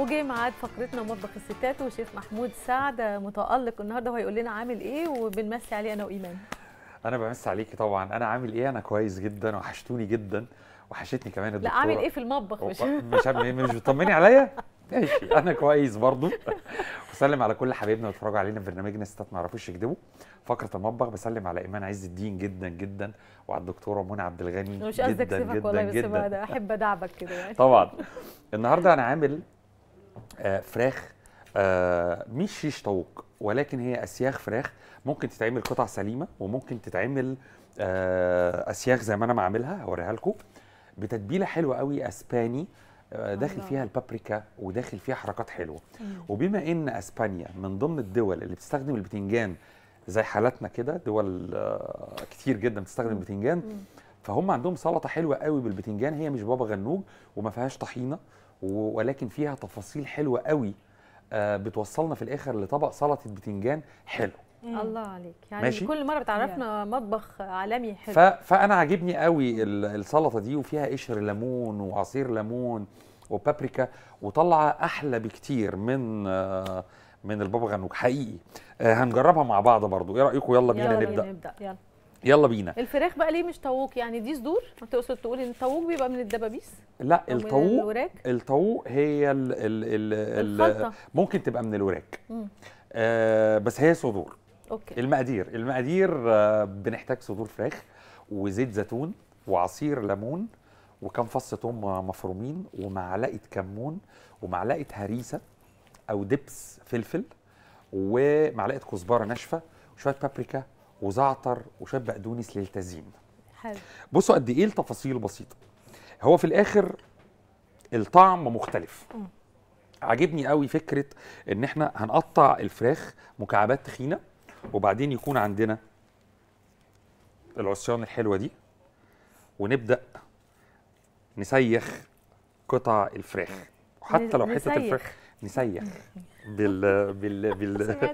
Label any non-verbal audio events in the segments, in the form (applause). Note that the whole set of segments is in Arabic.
وجه معاد فقرتنا مطبخ الستات وشيف محمود سعد متألق النهارده وهيقول لنا عامل ايه وبنمسي عليه انا وايمان انا بمسي عليكي طبعا انا عامل ايه انا كويس جدا وحشتوني جدا وحشتني كمان الدكتوره لا عامل ايه في المطبخ مش مش إيه؟ مش بتطمني عليا ماشي انا كويس برضو وسلم على كل حبايبنا اللي بيتفرجوا علينا في برنامجنا ستات ما يعرفوش يكذبوا فقره المطبخ بسلم على ايمان عز الدين جدا جدا وعلى الدكتوره منى عبد الغني مش جدا جدا والله بس احب ادعبك كده يعني طبعا النهارده انا عامل آه، فراخ آه، مش شيش طاووق ولكن هي اسياخ فراخ ممكن تتعمل قطع سليمه وممكن تتعمل آه، اسياخ زي ما انا معاملها هوريها لكم بتتبيله حلوه قوي اسباني داخل فيها البابريكا وداخل فيها حركات حلوه وبما ان اسبانيا من ضمن الدول اللي بتستخدم البتنجان زي حالاتنا كده دول كتير جدا بتستخدم البتنجان فهم عندهم سلطه حلوه قوي بالبتنجان هي مش بابا غنوج وما فيهاش طحينه ولكن فيها تفاصيل حلوه قوي آه، بتوصلنا في الاخر لطبق سلطه بتنجان حلو الله عليك يعني ماشي؟ كل مره بتعرفنا مطبخ عالمي حلو ف... فانا عاجبني قوي السلطه دي وفيها قشر ليمون وعصير ليمون وبابريكا وطالعه احلى بكتير من آه، من البابا غنوج حقيقي آه، هنجربها مع بعض برضو ايه رايكم يلا بينا يلا نبدا, بينا نبدأ. يلا. يلا بينا الفراخ بقى ليه مش طاووق يعني دي صدور تقصد تقول ان الطاووق بيبقى من الدبابيس لا الطاووق الطاووق هي ال ال ال الخلطة. ممكن تبقى من الوراك آه بس هي صدور اوكي المقادير المقادير آه بنحتاج صدور فراخ وزيت زيتون وعصير ليمون وكم فص ثوم مفرومين ومعلقه كمون ومعلقه هريسه او دبس فلفل ومعلقه كزبره ناشفه وشويه بابريكا وزعتر وشاب بقدونس للتزيين حلو بصوا قد إيه التفاصيل بسيطة هو في الآخر الطعم مختلف م. عاجبني قوي فكرة إن إحنا هنقطع الفراخ مكعبات تخينة وبعدين يكون عندنا العصيان الحلوة دي ونبدأ نسيخ قطع الفراخ وحتى لو حتة الفراخ نسيخ (laughs) بال بال (laughs) بال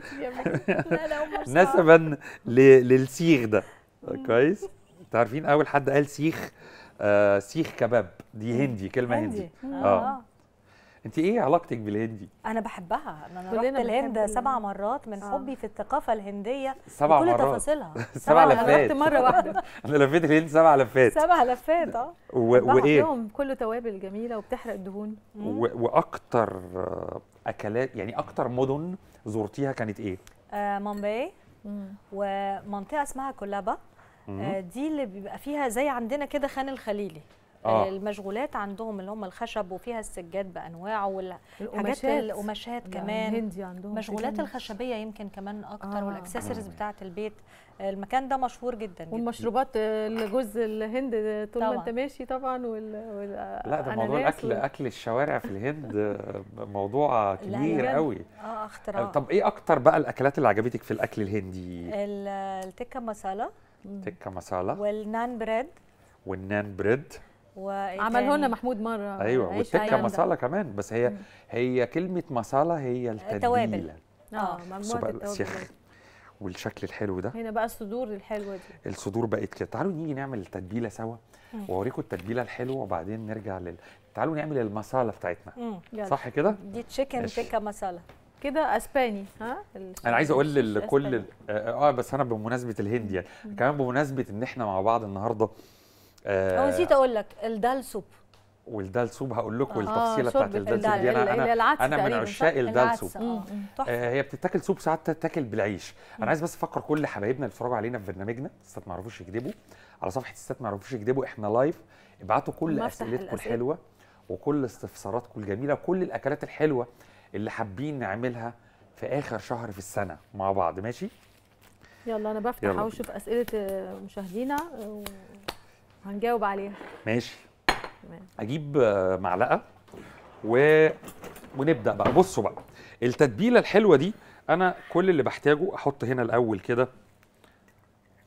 نسبا للسيخ ده كويس عارفين اول حد قال سيخ آه سيخ كباب دي هندي كلمه هندي, هندي. آه. اه انت ايه علاقتك بالهندي انا بحبها انا رحت الهند سبع مرات من آه. حبي في الثقافه الهنديه سبع بكل مرات. تفاصيلها (laughs) سبع لفات انا مره واحده انا لفيت الهند سبع لفات سبع لفات اه و... وايه كله توابل جميله وبتحرق الدهون واكتر اكلات يعني اكتر مدن زرتيها كانت ايه؟ آه مومباي ومنطقه اسمها كولابا آه دي اللي بيبقى فيها زي عندنا كده خان الخليلي آه. المشغولات عندهم اللي هم الخشب وفيها السجاد بانواعه والحاجات القماشات كمان الهندي عندهم مشغولات الخشبيه يمكن كمان اكتر آه. والاكسسوارز آه. بتاعه البيت المكان ده مشهور جدا والمشروبات الجوز الهند طول ما انت ماشي طبعا وال... وال... لا ده موضوع الاكل وال... اكل الشوارع في الهند (laughs) موضوع كبير قوي اه اختراع طب ايه اكتر بقى الاكلات اللي عجبتك في الاكل الهندي التكه مصاله تكه مصاله والنان بريد والنان بريد لنا محمود مره ايوه والتكه مصاله كمان بس هي هي كلمه مصاله هي التتبيله اه, آه،, آه، مجموعه التوابل والشكل الحلو ده هنا بقى الصدور الحلوه دي الصدور بقت كده تعالوا نيجي نعمل التتبيله سوا واوريكم التتبيله الحلوه وبعدين نرجع لل تعالوا نعمل المصاله بتاعتنا صح كده دي تشيكن تيكا مصاله كده اسباني ها انا عايز اقول لكل آه،, اه بس انا بمناسبه الهند يعني كمان بمناسبه ان احنا مع بعض النهارده آه، أو نسيت اقول لك الدالسوب والدالسوب هقول لكم آه التفصيله بتاعت الدالسوب دي انا انا انا من عشاق الدالسوب آه, آه،, آه، هي بتتاكل سوب ساعات تتاكل بالعيش مم. انا عايز بس افكر كل حبايبنا اللي اتفرجوا علينا في برنامجنا الستات ما يعرفوش يكذبوا على صفحه الستات ما يعرفوش يكذبوا احنا لايف ابعتوا كل اسئلتكم الحلوه وكل استفساراتكم الجميله وكل الاكلات الحلوه اللي حابين نعملها في اخر شهر في السنه مع بعض ماشي يلا انا بفتح واشوف اسئله مشاهدينا و... هنجاوب عليها ماشي تمام اجيب آه، معلقه و... ونبدا بقى بصوا بقى التتبيله الحلوه دي انا كل اللي بحتاجه احط هنا الاول كده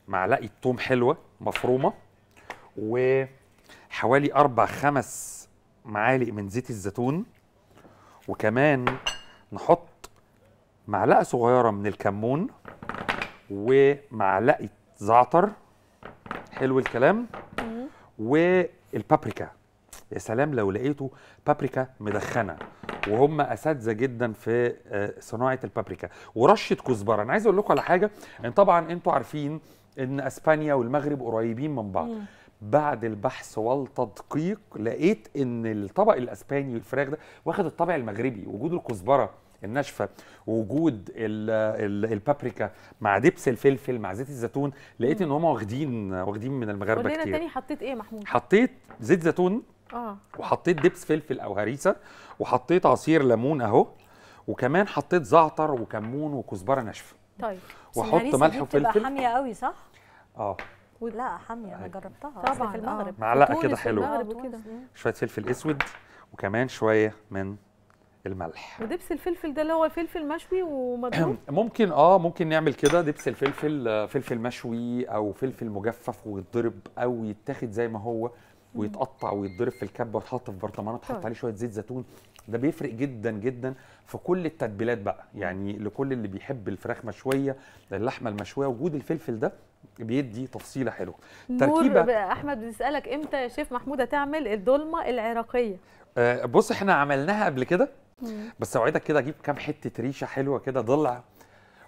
معلقه توم حلوه مفرومه وحوالي اربع خمس معالق من زيت الزيتون وكمان نحط معلقه صغيره من الكمون ومعلقه زعتر حلو الكلام والبابريكا يا سلام لو لقيته بابريكا مدخنه وهم اساتذه جدا في آه، صناعه البابريكا ورشه كزبره انا عايز اقول لكم على حاجه ان طبعا انتوا عارفين ان اسبانيا والمغرب قريبين من بعض مم. بعد البحث والتدقيق لقيت ان الطبق الاسباني والفراخ ده واخد الطابع المغربي وجود الكزبره الناشفه ووجود البابريكا مع دبس الفلفل مع زيت الزيتون لقيت ان هم واخدين واخدين من المغاربه كتير قول تاني حطيت ايه محمود حطيت زيت زيتون اه وحطيت دبس فلفل او هريسه وحطيت عصير ليمون اهو وكمان حطيت زعتر وكمون وكزبره ناشفه طيب واحط ملح وفلفل حاميه قوي صح اه لا حاميه انا أيوة. جربتها طبعا في المغرب آه. معلقه كده حلوه شويه فلفل اسود وكمان شويه من الملح ودبس الفلفل ده اللي هو الفلفل مشوي ومضروب (clears throat) ممكن اه ممكن نعمل كده دبس الفلفل آه، فلفل مشوي او فلفل مجفف ويتضرب او يتاخد زي ما هو ويتقطع ويتضرب في الكبه ويتحط في برطمانه تحط طيب. عليه شويه زيت زيتون ده بيفرق جدا جدا في كل التتبيلات بقى يعني لكل اللي بيحب الفراخ مشويه اللحمه المشويه وجود الفلفل ده بيدي تفصيله حلوه تركيبه احمد بنسالك امتى يا شيف محمود هتعمل الدولمه العراقيه آه، بص احنا عملناها قبل كده بس اوعدك كده اجيب كام حته ريشه حلوه كده ضلع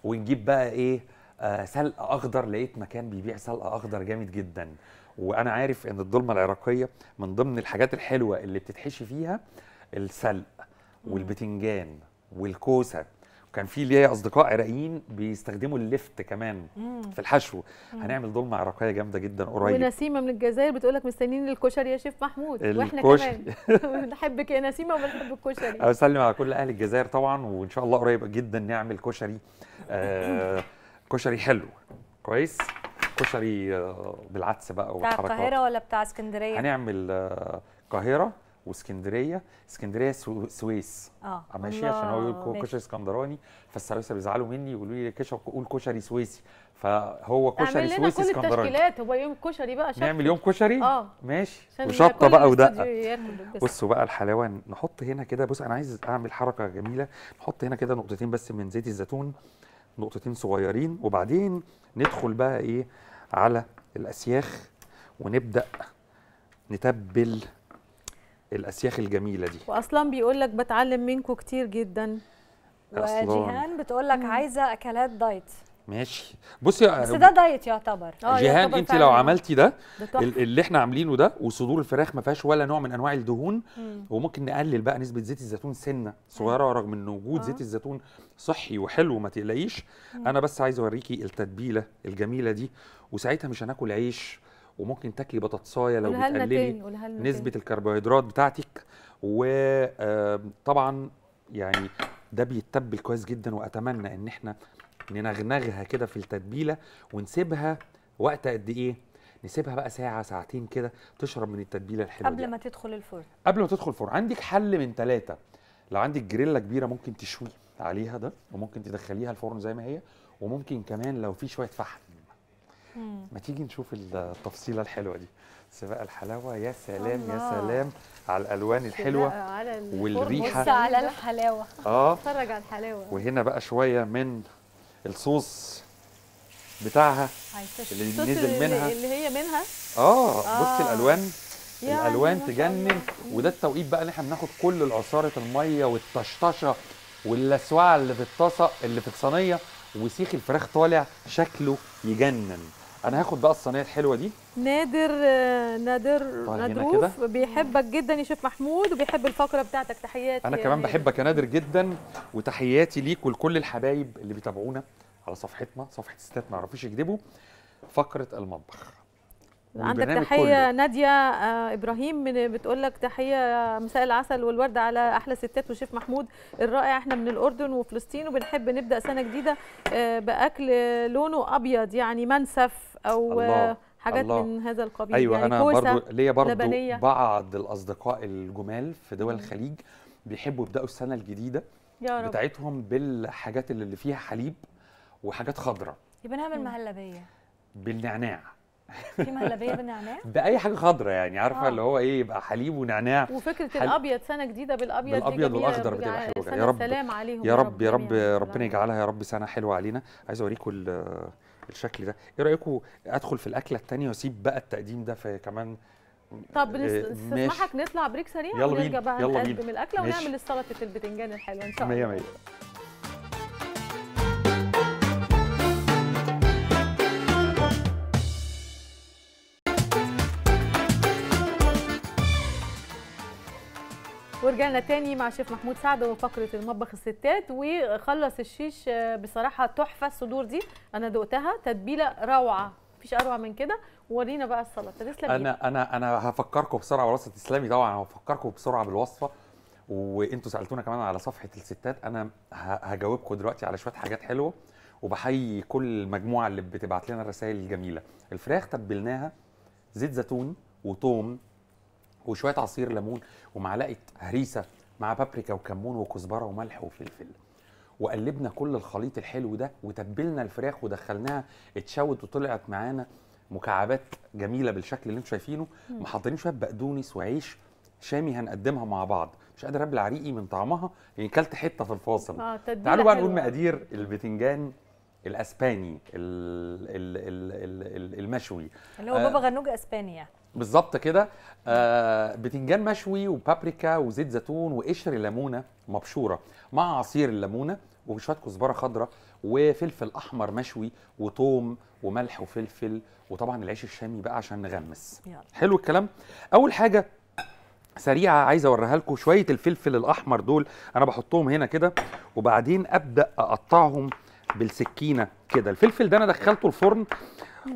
ونجيب بقى ايه آه سلق اخضر لقيت مكان بيبيع سلق اخضر جامد جدا وانا عارف ان الضلمه العراقيه من ضمن الحاجات الحلوه اللي بتتحشي فيها السلق والبتنجان والكوسه وكان في ليا اصدقاء عراقيين بيستخدموا الليفت كمان مم. في الحشو مم. هنعمل دولمه عراقيه جامده جدا قريب ونسيمه من الجزائر بتقول لك مستنيين الكشري يا شيف محمود واحنا كمان بنحبك (laughs) (laughs) يا نسيمه وبنحب الكشري اسلم على كل اهل الجزائر طبعا وان شاء الله قريب جدا نعمل كشري آه (laughs) كشري حلو كويس كشري آه، بالعدس بقى والحركات بتاع القاهره ولا بتاع اسكندريه هنعمل آه، القاهره واسكندريه اسكندريه سو... سويس اه, آه، ماشي عشان هو يقول كشري اسكندراني فالسويس بيزعلوا مني يقولوا لي قول كشري سويسي فهو كشري سويسي اسكندراني نعمل كل التشكيلات هو يوم كشري بقى شكل. نعمل يوم كشري اه ماشي وشطه بقى ودقه بصوا بقى الحلاوه نحط هنا كده بص انا عايز اعمل حركه جميله نحط هنا كده نقطتين بس من زيت الزيتون نقطتين صغيرين وبعدين ندخل بقى ايه على الاسياخ ونبدا نتبل الاسياخ الجميله دي واصلا بيقول لك بتعلم منكم كتير جدا وجيهان بتقول لك عايزه اكلات دايت ماشي بصي بس ده دايت يعتبر آه، جيهان انت لو عملتي ده, اللي احنا عاملينه ده وصدور الفراخ ما فيهاش ولا نوع من انواع الدهون وممكن نقلل بقى نسبه زيت الزيتون سنه صغيره رغم ان وجود آه. زيت الزيتون صحي وحلو ما تقلقيش انا بس عايز اوريكي التتبيله الجميله دي وساعتها مش هناكل عيش وممكن تاكلي بطاطسايه لو بتقللي نسبه الكربوهيدرات بتاعتك وطبعا يعني ده بيتبل كويس جدا واتمنى ان احنا ننغنغها كده في التتبيله ونسيبها وقت قد ايه نسيبها بقى ساعه ساعتين كده تشرب من التتبيله الحلوه قبل دي. ما تدخل الفرن قبل ما تدخل الفرن عندك حل من ثلاثه لو عندك جريلا كبيره ممكن تشوي عليها ده وممكن تدخليها الفرن زي ما هي وممكن كمان لو في شويه فحم ما تيجي نشوف التفصيله الحلوه دي سباق الحلاوه يا سلام الله. يا سلام على الالوان الحلوه على والريحه بص على الحلاوه اه اتفرج على الحلاوه وهنا بقى شويه من الصوص بتاعها اللي نزل منها اللي هي منها اه, آه. بصي الالوان الالوان تجنن وده التوقيت بقى اللي احنا بناخد كل عصاره الميه والطشطشه واللسوعه اللي في الطاسه اللي في الصينيه وسيخ الفراخ طالع شكله يجنن انا هاخد بقى الصينيه الحلوه دي نادر نادر طيب بيحبك جدا يا شيف محمود وبيحب الفقره بتاعتك تحياتي انا كمان بحبك يا نادر جدا وتحياتي ليك ولكل الحبايب اللي بيتابعونا على صفحتنا صفحه ستات ما يعرفوش يكذبوا فقره المطبخ عندك تحيه كله. ناديه آه ابراهيم من بتقول لك تحيه مساء العسل والورد على احلى ستات وشيف محمود الرائع احنا من الاردن وفلسطين وبنحب نبدا سنه جديده آه باكل لونه ابيض يعني منسف او آه، الله. حاجات الله. من هذا القبيل أيوة يعني أنا برضو ليا برضو لبنية. بعض الأصدقاء الجمال في دول الخليج بيحبوا يبدأوا السنة الجديدة يا رب. بتاعتهم بالحاجات اللي فيها حليب وحاجات خضراء يبقى نعمل مهلبية بالنعناع في مهلبيه بالنعناع باي (laughs) حاجه خضراء يعني عارفه آه. اللي هو ايه يبقى حليب ونعناع وفكره حل... الابيض سنه جديده بالابيض الابيض والاخضر بتبقى حلوه يا رب سلام عليهم يا رب يا رب يعني. ربنا يجعلها يا رب سنه حلوه علينا عايز اوريكم الشكل ده ايه رايكم ادخل في الاكله الثانيه واسيب بقى التقديم ده في كمان طب آه، نسمحك نطلع بريك سريع ونرجع بقى نقدم الاكله ونعمل سلطه البتنجان الحلوه ان شاء الله 100 100 ورجعنا تاني مع شيف محمود سعد وفقره المطبخ الستات وخلص الشيش آه، بصراحه تحفه الصدور دي انا دقتها تتبيله روعه مفيش اروع من كده ورينا بقى السلطه تسلم انا انا انا هفكركم بسرعه ورصه تسلمي طبعا هفكركم بسرعه بالوصفه وانتوا سالتونا كمان على صفحه الستات انا هجاوبكم دلوقتي على شويه حاجات حلوه وبحيي كل المجموعه اللي بتبعت لنا الرسائل الجميله الفراخ تبلناها زيت زيتون وتوم وشويه عصير ليمون ومعلقه هريسه مع بابريكا وكمون وكزبره وملح وفلفل وقلبنا كل الخليط الحلو ده وتبلنا الفراخ ودخلناها اتشوت وطلعت معانا مكعبات جميله بالشكل اللي انتم شايفينه محضرين شويه بقدونس وعيش شامي هنقدمها مع بعض مش قادر ابلع ريقي من طعمها يعني كلت حته في الفاصل آه تعالوا بقى نقول مقادير البتنجان الاسباني الـ الـ الـ الـ المشوي اللي هو بابا آه، غنوج اسباني يعني بالظبط كده آه بتنجان مشوي وبابريكا وزيت زيتون وقشر ليمونه مبشوره مع عصير الليمونه وشويه كزبره خضراء وفلفل احمر مشوي وتوم وملح وفلفل وطبعا العيش الشامي بقى عشان نغمس يلا. حلو الكلام اول حاجه سريعه عايز اوريها لكم شويه الفلفل الاحمر دول انا بحطهم هنا كده وبعدين ابدا اقطعهم بالسكينه كده الفلفل ده انا دخلته الفرن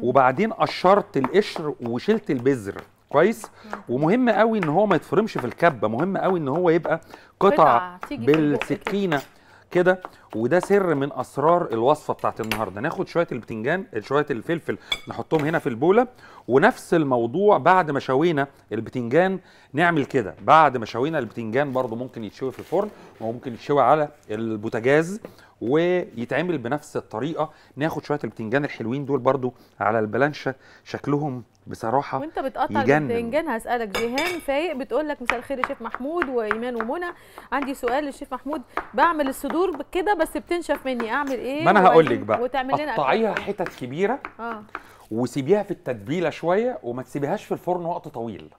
وبعدين قشرت القشر وشلت البذر كويس ومهم قوي ان هو ما يتفرمش في الكبه مهم قوي ان هو يبقى قطع بالسكينه كده وده سر من اسرار الوصفه بتاعت النهارده ناخد شويه البتنجان شويه الفلفل نحطهم هنا في البوله ونفس الموضوع بعد ما شوينا البتنجان نعمل كده بعد ما شوينا البتنجان برده ممكن يتشوي في الفرن وممكن يتشوي على البوتاجاز ويتعمل بنفس الطريقه ناخد شويه البتنجان الحلوين دول برضو على البلانشه شكلهم بصراحه وانت بتقطع البتنجان هسالك جيهان فايق بتقول لك مساء الخير يا شيف محمود وايمان ومنى عندي سؤال للشيف محمود بعمل الصدور كده بس بتنشف مني اعمل ايه ما انا هقول لك بقى وتعمل لنا قطعيها حتت كبيره اه وسيبيها في التتبيله شويه وما تسيبيهاش في الفرن وقت طويل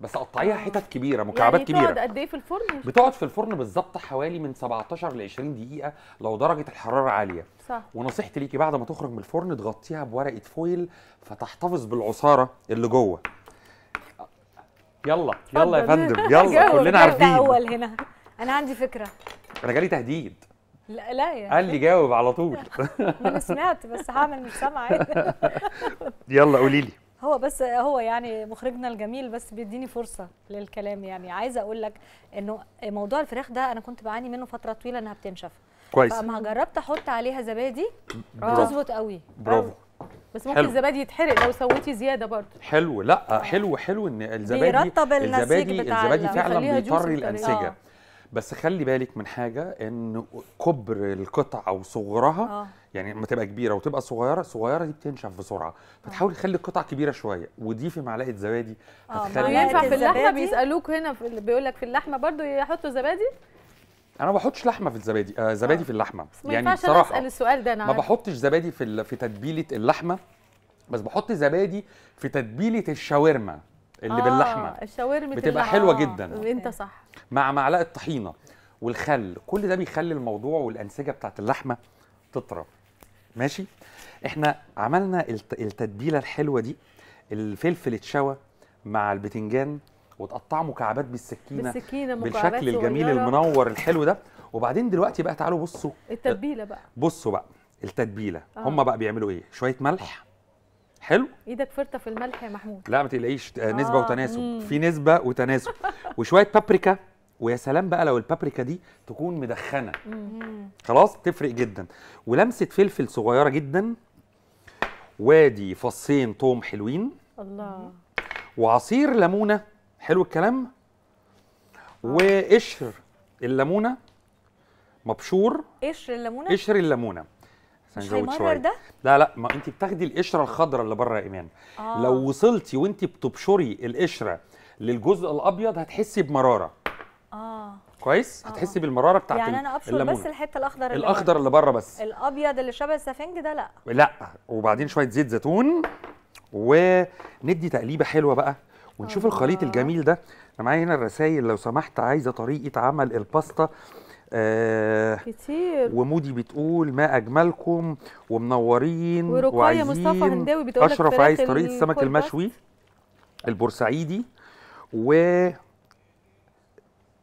بس قطعيها حتت كبيره مكعبات يعني كبيره بتقعد قد ايه في الفرن بتقعد في الفرن بالظبط حوالي من 17 ل 20 دقيقه لو درجه الحراره عاليه صح ونصيحتي ليكي بعد ما تخرج من الفرن تغطيها بورقه فويل فتحتفظ بالعصاره اللي جوه يلا يلا يا فندم يلا كلنا عارفين اول هنا انا عندي فكره انا جالي تهديد لا لا يا قال لي جاوب على طول (laughs) انا سمعت بس هعمل مش سامعه (laughs) يلا قولي لي هو بس هو يعني مخرجنا الجميل بس بيديني فرصه للكلام يعني عايزه اقول لك انه موضوع الفراخ ده انا كنت بعاني منه فتره طويله انها بتنشف كويس فما جربت احط عليها زبادي بتظبط قوي برافو بس ممكن حلو. الزبادي يتحرق لو سويتي زياده برضه حلو لا حلو حلو ان الزبادي بيرطب الزبادي بتاع الزبادي فعلا بيطري الانسجه آه. بس خلي بالك من حاجه ان كبر القطع او صغرها آه. يعني لما تبقى كبيره وتبقى صغيره الصغيره دي بتنشف بسرعه فتحاولي آه. تخلي القطع كبيره شويه وضيفي معلقه زبادي آه، هتخلي ينفع في اللحمه بيسالوك هنا بيقول لك في اللحمه برضو يحطوا زبادي انا ما بحطش لحمه في الزبادي آه زبادي آه. في اللحمه ما يعني بصراحه اسال السؤال ده انا ما بحطش زبادي في في تتبيله اللحمه بس بحط زبادي في تتبيله الشاورما اللي آه باللحمه الشاورما بتبقى اللحمة. حلوه جدا آه. انت صح مع معلقه طحينه والخل كل ده بيخلي الموضوع والانسجه بتاعت اللحمه تطرى ماشي احنا عملنا التتبيله الحلوه دي الفلفل اتشوى مع البتنجان وتقطعه مكعبات بالسكينه بالسكينه مكعبات بالشكل الجميل المنور الحلو ده وبعدين دلوقتي بقى تعالوا بصوا التتبيله بقى بصوا بقى التتبيله آه. هم بقى بيعملوا ايه شويه ملح حلو ايدك فرطه في الملح يا محمود لا ما تقلقيش آه، نسبه آه. وتناسب مم. في نسبه وتناسب (laughs) وشويه بابريكا ويا سلام بقى لو البابريكا دي تكون مدخنه خلاص تفرق جدا ولمسه فلفل صغيره جدا وادي فصين توم حلوين الله وعصير ليمونه حلو الكلام آه. وقشر الليمونه مبشور قشر الليمونه قشر الليمونه عشان هيمرر ده؟ لا لا ما انت بتاخدي القشره الخضراء اللي بره يا ايمان آه. لو وصلتي وانت بتبشري القشره للجزء الابيض هتحسي بمراره اه كويس آه. هتحسي بالمراره بتاعت يعني انا ابشر الليمون. بس الحته الاخضر اللي الاخضر اللي بره بس الابيض اللي شبه السفنج ده لا لا وبعدين شويه زيت زيتون وندي تقليبه حلوه بقى ونشوف آه. الخليط الجميل ده انا معايا هنا الرسايل لو سمحت عايزه طريقه عمل الباستا آه كتير ومودي بتقول ما اجملكم ومنورين ورقيه مصطفى هنداوي بتقول اشرف عايز طريقه السمك المشوي البورسعيدي و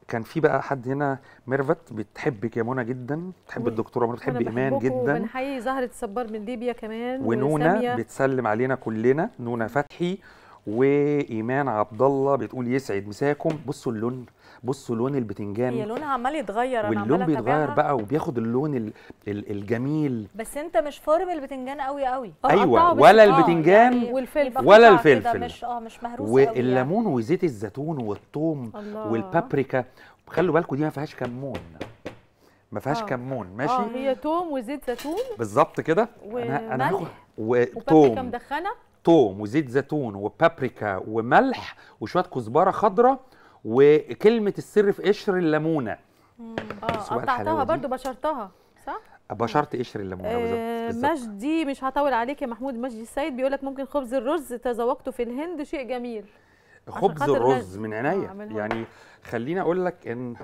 كان في بقى حد هنا ميرفت بتحبك يا منى جدا بتحب الدكتوره منى بتحب ايمان جدا بنحيي زهره الصبار من ليبيا كمان ونونا بتسلم علينا كلنا نونا فتحي وايمان عبد الله بتقول يسعد مساكم بصوا اللون بصوا لون البتنجان هي لونها عمال يتغير انا واللون بيتغير بقى وبياخد اللون ال ال الجميل بس انت مش فارم البتنجان قوي قوي ايوه ولا البتنجان آه، يعني والفلفل ولا الفلفل مش اه مش مهروس والليمون يعني. وزيت الزيتون والثوم والبابريكا خلوا بالكم دي ما فيهاش كمون ما فيهاش آه. كمون آه، ماشي اه هي توم وزيت زيتون بالظبط كده و... انا انا هاخد وتوم مدخنه توم وزيت زيتون وبابريكا وملح وشويه كزبره خضراء وكلمه السر في قشر الليمونه اه قطعتها برضو بشرتها صح آه، بشرت قشر الليمونه آه بالظبط مجدي مش هطول عليك يا محمود مجدي السيد بيقول لك ممكن خبز الرز تذوقته في الهند شيء جميل خبز الرز من آه، عينيا آه يعني خليني اقول لك ان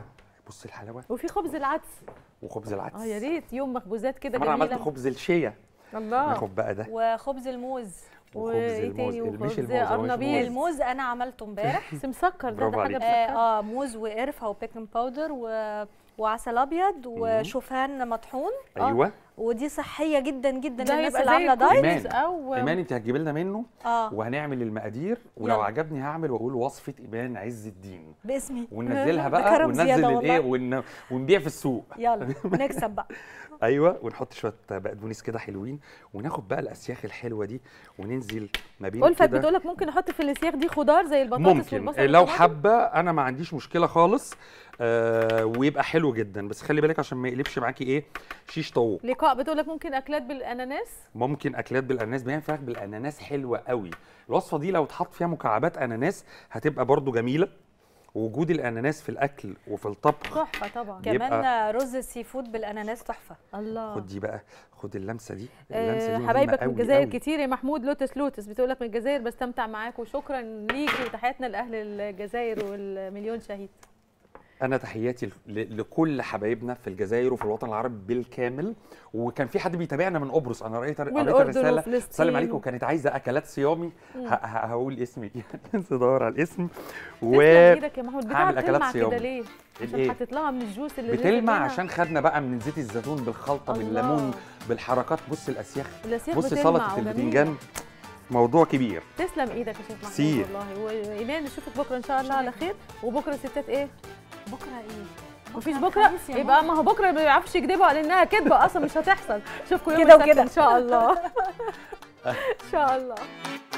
بص الحلاوه وفي خبز العدس وخبز العدس اه يا ريت يوم مخبوزات كده جميله عملت خبز الشيا الله خد بقى ده وخبز الموز ايه تاني وخبز قرنبيط الموز انا عملته امبارح (laughs) بس مسكر ده, ده حاجه مسكره آه،, اه موز وقرفه وبيكنج باودر و وعسل ابيض وشوفان مطحون آه. ايوه ودي صحيه جدا جدا للناس طيب، اللي عامله دايت ايمان أو... ايمان انت هتجيبي لنا منه آه. وهنعمل المقادير ولو يلا. عجبني هعمل واقول وصفه ايمان عز الدين باسمي وننزلها (laughs) بقى وننزل الايه ون... ونبيع في السوق يلا (laughs) نكسب بقى ايوه ونحط شويه بقدونس كده حلوين وناخد بقى الاسياخ الحلوه دي وننزل ما بين كده بتقول لك ممكن نحط في الاسياخ دي خضار زي البطاطس والبصل ممكن لو حابه انا ما عنديش مشكله خالص آه ويبقى حلو جدا بس خلي بالك عشان ما يقلبش معاكي ايه شيش طاووق لقاء بتقول لك ممكن اكلات بالاناناس ممكن اكلات بالاناناس بيعمل فراخ بالاناناس حلوه قوي الوصفه دي لو اتحط فيها مكعبات اناناس هتبقى برده جميله وجود الاناناس في الاكل وفي الطبخ تحفه طبعا كمان رز السي فود بالاناناس تحفه الله خد دي بقى خد اللمسه دي آه، اللمسه دي حبايبك من الجزائر كتير يا محمود لوتس لوتس بتقول لك من الجزائر بستمتع معاك وشكرا ليك وتحياتنا لاهل الجزائر والمليون شهيد انا تحياتي لكل حبايبنا في الجزائر وفي الوطن العربي بالكامل وكان في حد بيتابعنا من قبرص انا رايت قريت رساله سلم عليكم وكانت عايزه اكلات صيامي هقول اسمي يعني (laughs) ادور على الاسم و هعمل اكلات صيامي كده ليه عشان حطيت إيه؟ لها من الجوس اللي بتلمع عشان خدنا بقى من زيت الزيتون بالخلطه بالليمون بالحركات بص الاسياخ بص سلطه الباذنجان موضوع كبير تسلم ايدك يا شيخ محمود والله وايمان نشوفك بكره ان شاء الله على خير وبكره ستات ايه بكره ايه؟ مفيش بكره يبقى ما هو بكره ما بيعرفوش يكذبوا على انها كذبه اصلا مش هتحصل اشوفكم يوم كده وكده ان شاء الله (laughs) ان شاء الله